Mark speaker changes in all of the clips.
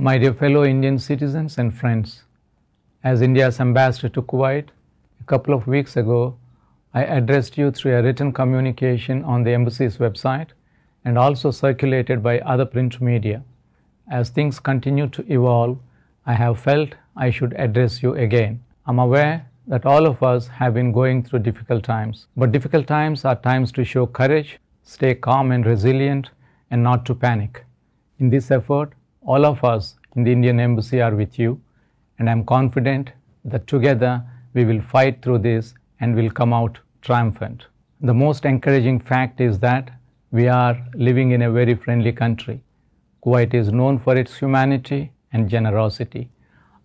Speaker 1: My dear fellow Indian citizens and friends, as India's ambassador to Kuwait, a couple of weeks ago, I addressed you through a written communication on the embassy's website and also circulated by other print media. As things continue to evolve, I have felt I should address you again. I'm aware that all of us have been going through difficult times, but difficult times are times to show courage, stay calm and resilient, and not to panic. In this effort, all of us in the Indian Embassy are with you and I am confident that together we will fight through this and will come out triumphant. The most encouraging fact is that we are living in a very friendly country. Kuwait is known for its humanity and generosity.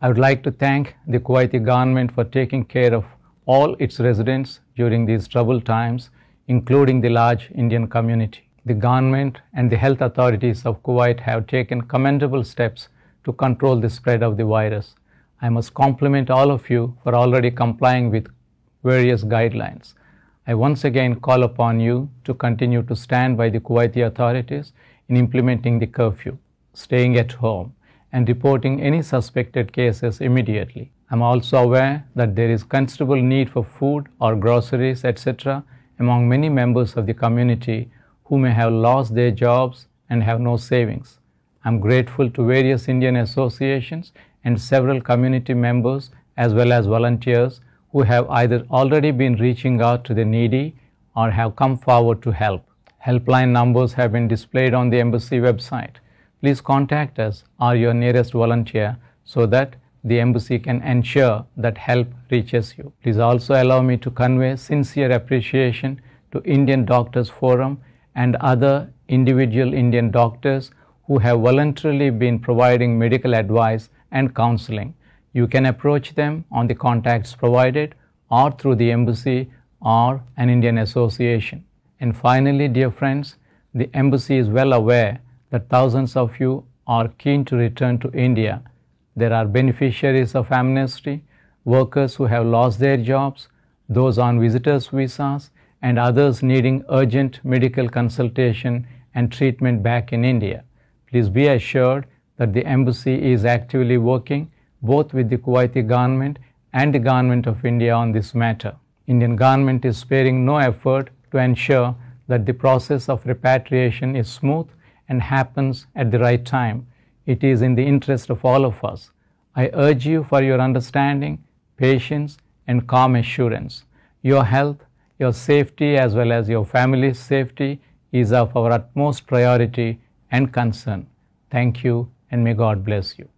Speaker 1: I would like to thank the Kuwaiti government for taking care of all its residents during these troubled times, including the large Indian community. The government and the health authorities of Kuwait have taken commendable steps to control the spread of the virus. I must compliment all of you for already complying with various guidelines. I once again call upon you to continue to stand by the Kuwaiti authorities in implementing the curfew, staying at home, and reporting any suspected cases immediately. I'm also aware that there is considerable need for food or groceries, etc., among many members of the community who may have lost their jobs and have no savings. I am grateful to various Indian associations and several community members as well as volunteers who have either already been reaching out to the needy or have come forward to help. Helpline numbers have been displayed on the embassy website. Please contact us or your nearest volunteer so that the embassy can ensure that help reaches you. Please also allow me to convey sincere appreciation to Indian Doctors Forum and other individual Indian doctors who have voluntarily been providing medical advice and counseling. You can approach them on the contacts provided or through the embassy or an Indian association. And finally, dear friends, the embassy is well aware that thousands of you are keen to return to India. There are beneficiaries of amnesty, workers who have lost their jobs, those on visitors' visas, and others needing urgent medical consultation and treatment back in India. Please be assured that the embassy is actively working both with the Kuwaiti government and the government of India on this matter. Indian government is sparing no effort to ensure that the process of repatriation is smooth and happens at the right time. It is in the interest of all of us. I urge you for your understanding, patience and calm assurance. Your health, your safety as well as your family's safety is of our utmost priority and concern. Thank you and may God bless you.